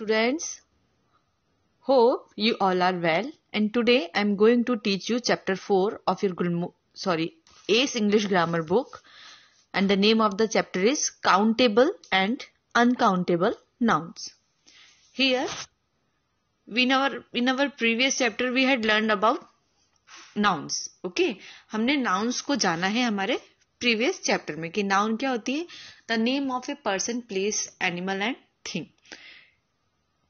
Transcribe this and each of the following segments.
students hope you all are well and today i am going to teach you chapter 4 of your Gulmo, sorry ace english grammar book and the name of the chapter is countable and uncountable nouns here we never in our previous chapter we had learned about nouns okay? humne nouns ko jana hai hamare previous chapter mein ki noun kya hoti hai the name of a person place animal and thing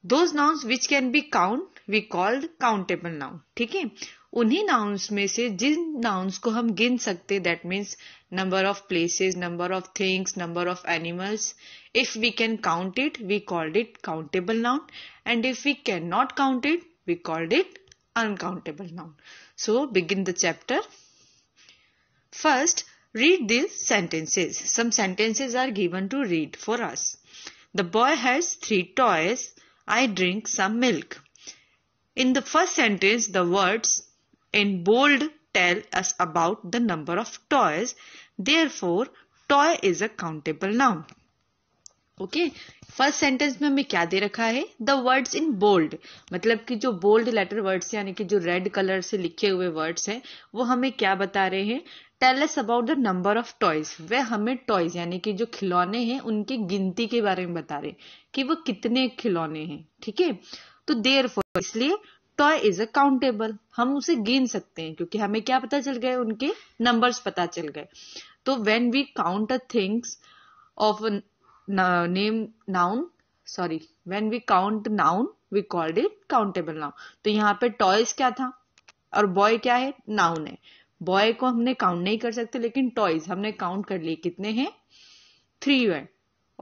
those nouns which can be count we called countable noun ठीक है उन्हीं nouns में से जिन nouns को हम गिन सकते that means number of places number of things number of animals if we can count it we called it countable noun and if we can not count it we called it uncountable noun so begin the chapter first read these sentences some sentences are given to read for us the boy has three toys I drink some milk. In the first sentence, the words in bold tell us about the number of toys. Therefore, toy is a countable noun. Okay first sentence में हमें क्या दे रखा है the words in bold मतलब कि जो bold letter words यानी कि जो रेड कलर से लिखे हुए वर्ड्स हैं वो हमें क्या बता रहे हैं tells about the number of toys वे हमें टॉयज यानी कि जो खिलौने हैं उनकी गिनती के बारे में बता रहे कि वो कितने खिलौने हैं ठीक है तो देर इसलिए टॉय इज अ काउंटेबल हम उसे गिन सकते हैं क्योंकि हमें क्या पता चल गए उनके नंबर्स पता चल गए तो when we count a things of name noun sorry when we count noun we called it countable noun तो यहाँ पे टॉयज क्या था और बॉय क्या है नाउन है बॉय को हमने काउंट नहीं कर सकते लेकिन टॉयज हमने काउंट कर लिए कितने हैं थ्री है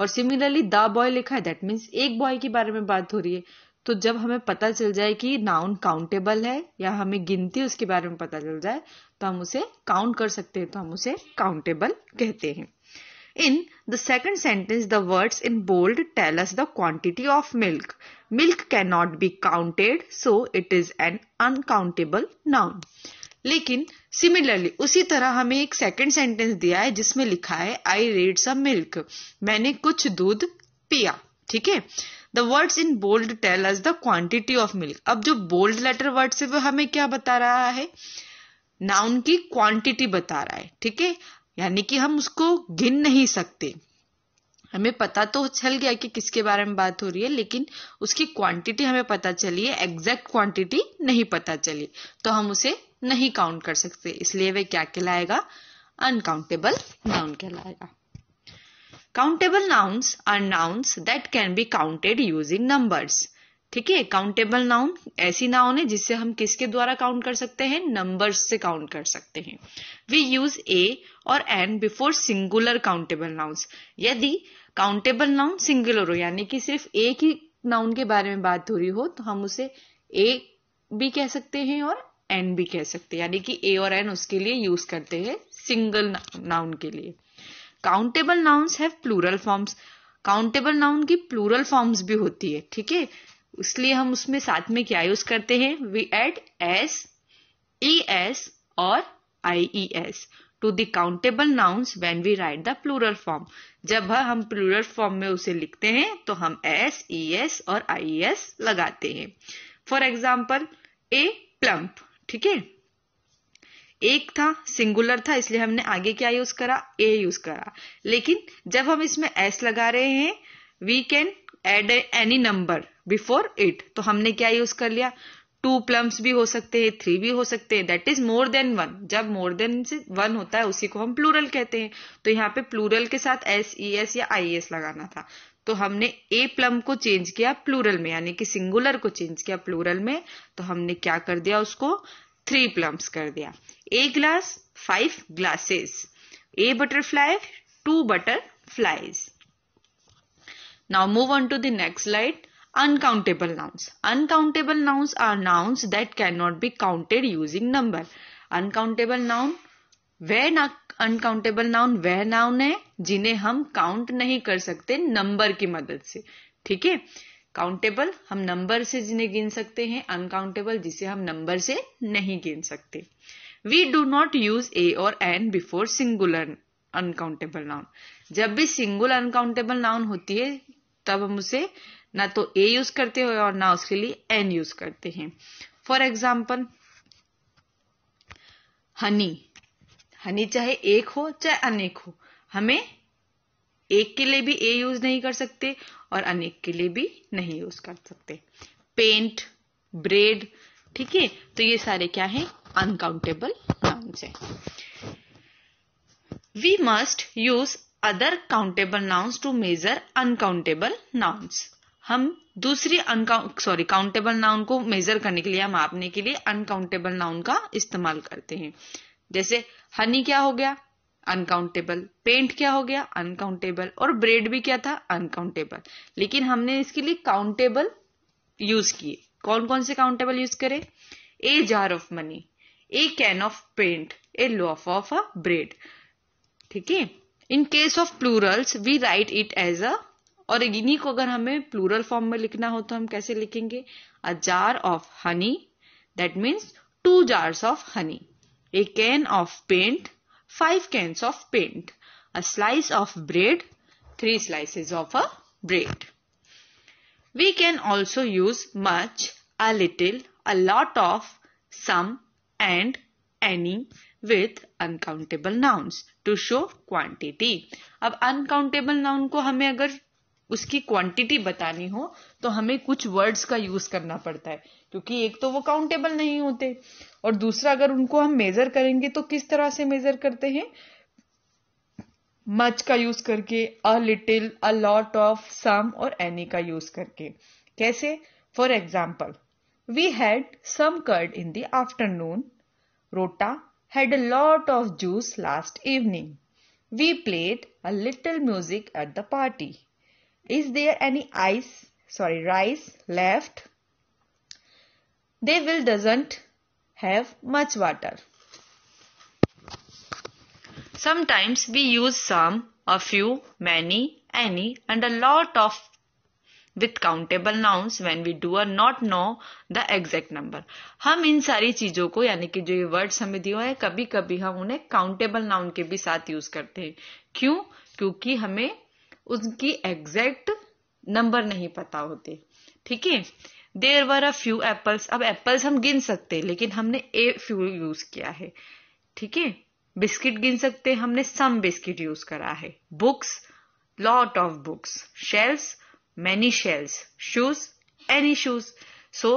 और सिमिलरली द बॉय लिखा है दैट मीन्स एक बॉय के बारे में बात हो रही है तो जब हमें पता चल जाए कि नाउन काउंटेबल है या हमें गिनती उसके बारे में पता चल जाए तो हम उसे काउंट कर सकते हैं तो हम उसे काउंटेबल कहते हैं in the second sentence the words in bold tell us the quantity of milk milk can not be counted so it is an uncountable noun लेकिन सिमिलरली उसी तरह हमें एक सेकेंड सेंटेंस दिया है जिसमें लिखा है आई रेड सम मिल्क मैंने कुछ दूध पिया ठीक है the words in bold tell us the quantity of milk अब जो बोल्ड लेटर वर्ड से वो हमें क्या बता रहा है नाउन की क्वांटिटी बता रहा है ठीक है यानी कि हम उसको गिन नहीं सकते हमें पता तो चल गया कि किसके बारे में बात हो रही है लेकिन उसकी क्वांटिटी हमें पता चली है एग्जैक्ट क्वांटिटी नहीं पता चली तो हम उसे नहीं काउंट कर सकते इसलिए वह क्या कहलाएगा अनकाउंटेबल नाउन कहलाएगा countable nouns are nouns that can be counted using numbers ठीक है काउंटेबल नाउन ऐसी नाउन है जिससे हम किसके द्वारा काउंट कर सकते हैं नंबर्स से काउंट कर सकते हैं वी यूज ए और an before singular countable nouns यदि काउंटेबल नाउन सिंगुलर हो यानी कि सिर्फ एक ही नाउन के बारे में बात हो रही हो तो हम उसे ए भी कह सकते हैं और एन भी कह सकते हैं यानी कि ए और एन उसके लिए यूज करते हैं सिंगल नाउन के लिए countable nouns have plural forms countable noun की प्लूरल फॉर्म्स भी होती है ठीक है इसलिए हम उसमें साथ में क्या यूज करते हैं we add S E S और I E S to the countable nouns when we write the plural form जब हम प्लूरल फॉर्म में उसे लिखते हैं तो हम एस ई एस और आई एस e लगाते हैं फॉर एग्जाम्पल ए प्लम्प ठीक है एक था सिंगुलर था इसलिए हमने आगे क्या यूज करा ए यूज करा लेकिन जब हम इसमें एस लगा रहे हैं we can add any number before it तो हमने क्या यूज कर लिया टू प्लम्स भी हो सकते हैं थ्री भी हो सकते हैं that is more than one जब मोर देन से वन होता है उसी को हम प्लूरल कहते हैं तो यहाँ पे प्लूरल के साथ एस ई एस या आई एस लगाना था तो हमने ए प्लम को चेंज किया प्लूरल में यानी कि सिंगुलर को चेंज किया प्लूरल में तो हमने क्या कर दिया उसको थ्री प्लम्स कर दिया a glass five glasses a butterfly two flies now move on to the next slide uncountable nouns are nouns that can not be counted using number uncountable noun वे ना अनकाउंटेबल नाउन वह noun है जिन्हें हम count नहीं कर सकते number की मदद से ठीक है काउंटेबल हम नंबर से जिन्हें गिन सकते हैं अनकाउंटेबल जिसे हम नंबर से नहीं गिन सकते we do not use a और an before singular uncountable noun जब भी सिंगुलर अनकाउंटेबल नाउन होती है तब हम उसे ना तो ए यूज करते हैं और ना उसके लिए एन यूज करते हैं फॉर एग्जाम्पल हनी हनी चाहे एक हो चाहे अनेक हो हमें एक के लिए भी ए यूज नहीं कर सकते और अनेक के लिए भी नहीं यूज कर सकते पेंट ब्रेड ठीक है तो ये सारे क्या है अनकाउंटेबल नाउन्स है we must use other countable nouns to measure uncountable nouns हम दूसरी अनकाउंट सॉरी काउंटेबल नाउन को मेजर करने के लिए हम मापने के लिए अनकाउंटेबल नाउन का इस्तेमाल करते हैं जैसे हनी क्या हो गया अनकाउंटेबल पेंट क्या हो गया अनकाउंटेबल और ब्रेड भी क्या था अनकाउंटेबल लेकिन हमने इसके लिए काउंटेबल यूज किए कौन कौन से काउंटेबल यूज करे a jar of money a can of paint a loaf of a bread ठीक है in case of plurals we write it as a और इन्हीं को अगर हमें प्लूरल फॉर्म में लिखना हो तो हम कैसे लिखेंगे a jar of honey that means two jars of honey a can of paint, five cans of paint, a slice of bread, three slices of a bread. We can also use much, a little, a lot of, some, and, any with uncountable nouns to show quantity. ab uncountable noun ko hame agar uski quantity batani ho to hame kuch words ka use karna padta hai क्योंकि एक तो वो countable नहीं होते और दूसरा अगर उनको हम मेजर करेंगे तो किस तरह से मेजर करते हैं मच का यूज करके a little a lot of some और एनी का यूज करके कैसे for example we had some curd in the afternoon रोटा had a lot of juice last evening we played a little music at the party is there any ice sorry rice left They will doesn't have much water. Sometimes we use some, a few, many, any and a lot of with countable nouns when we do are not know the exact number हम इन सारी चीजों को यानी कि जो ये words हमें दिए हैं कभी कभी हम उन्हें काउंटेबल नाउन के भी साथ यूज करते हैं क्यों क्योंकि हमें उनकी एग्जैक्ट नंबर नहीं पता होते ठीक है There were a few apples. अब एप्पल्स हम गिन सकते हैं लेकिन हमने ए फ्यू यूज किया है ठीक है बिस्किट गिन सकते हैं हमने सम बिस्किट यूज करा है books lot of books shells many shells shoes any shoes so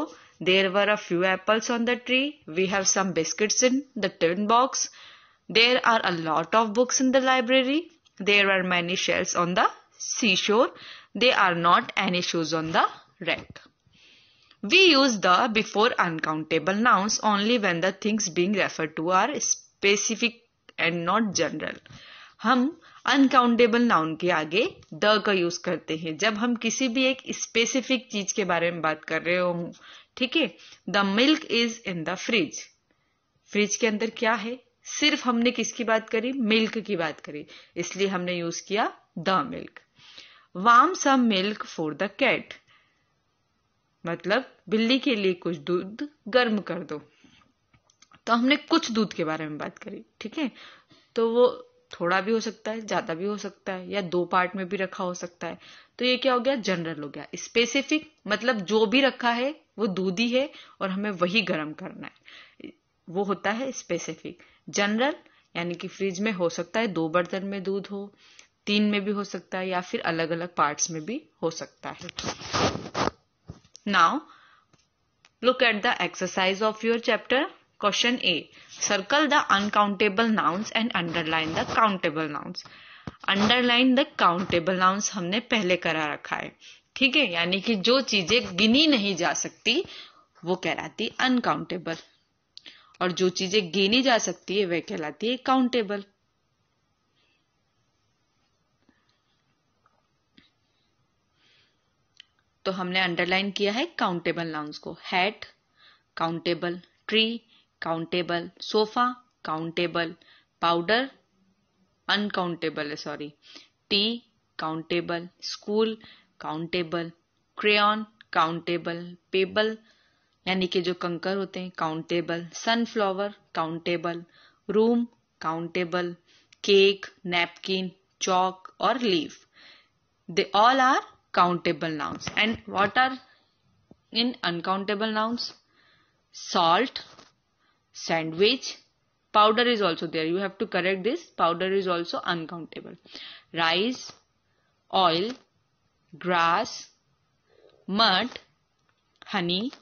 there were a few apples on the tree we have some biscuits in the tin box there are a lot of books in the library there are many shells on the seashore there are not any shoes on the rack We use the before uncountable nouns only when the things being referred to are specific and not general. हम uncountable noun के आगे the का use करते हैं जब हम किसी भी एक स्पेसिफिक चीज के बारे में बात कर रहे हो ठीक है the milk is in the fridge fridge के अंदर क्या है सिर्फ हमने किसकी बात करी मिल्क की बात करी इसलिए हमने यूज किया the milk warm some milk for the cat मतलब बिल्ली के लिए कुछ दूध गर्म कर दो तो हमने कुछ दूध के बारे में बात करी ठीक है तो वो थोड़ा भी हो सकता है ज्यादा भी हो सकता है या दो पार्ट में भी रखा हो सकता है तो ये क्या हो गया जनरल हो गया स्पेसिफिक मतलब जो भी रखा है वो दूध ही है और हमें वही गर्म करना है वो होता है स्पेसिफिक जनरल यानी कि फ्रिज में हो सकता है दो बर्तन में दूध हो तीन में भी हो सकता है या फिर अलग अलग पार्ट्स में भी हो सकता है Now, look at the exercise of your chapter. Question A. Circle the uncountable nouns and underline the countable nouns. Underline the countable nouns हमने पहले करा रखा है ठीक है यानी कि जो चीजें गिनी नहीं जा सकती वो कहलाती अनकाउंटेबल और जो चीजें गिनी जा सकती है वह कहलाती है काउंटेबल तो हमने अंडरलाइन किया है काउंटेबल नाउन्स को hat countable tree countable sofa countable powder uncountable है sorry tea countable school countable crane countable pebble यानी कि जो कंकर होते हैं countable sunflower countable room countable cake napkin chalk और leave they all are countable nouns. And what are in uncountable nouns? Salt, sandwich, powder is also there. You have to correct this. Powder is also uncountable. Rice, oil, grass, mud, honey,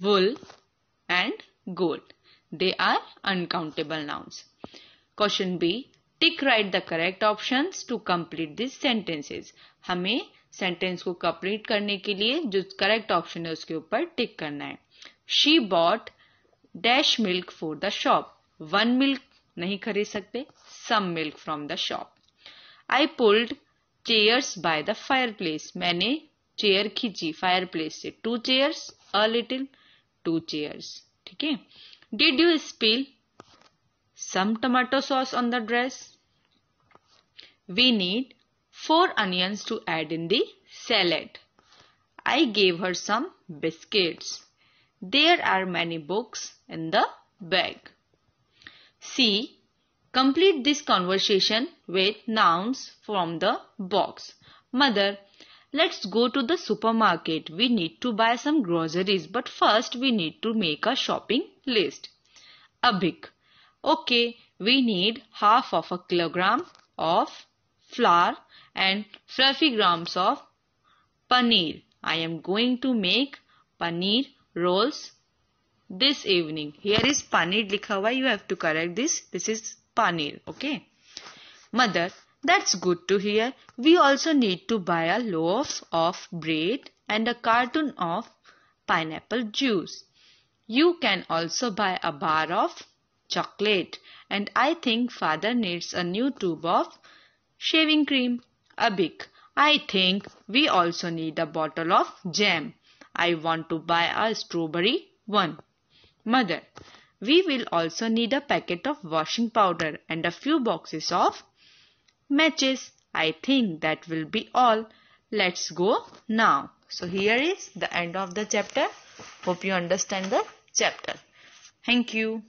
wool and gold. They are uncountable nouns. Question B. Tick write the correct options to complete these sentences. हमें sentence को complete करने के लिए जो correct option है उसके ऊपर tick करना है she bought dash milk for the shop one milk नहीं खरीद सकते some milk from the shop I pulled chairs by the fireplace मैंने चेयर खींची फायर प्लेस से two chairs a little two chairs ठीक है did you spill some tomato sauce on the dress we need 4 onions to add in the salad. I gave her some biscuits. There are many books in the bag. C. Complete this conversation with nouns from the box. Mother, let's go to the supermarket. We need to buy some groceries but first we need to make a shopping list. Abhik, okay, we need half of a kilogram of flour and fluffy grams of paneer. I am going to make paneer rolls this evening. Here is paneer likha hua. You have to correct this. This is paneer. Okay. Mother, that's good to hear. We also need to buy a loaf of bread and a carton of pineapple juice. You can also buy a bar of chocolate and I think father needs a new tube of shaving cream, a big. I think we also need a bottle of jam. I want to buy a strawberry one. Mother, we will also need a packet of washing powder and a few boxes of matches. I think that will be all. Let's go now. So here is the end of the chapter. Hope you understand the chapter. Thank you.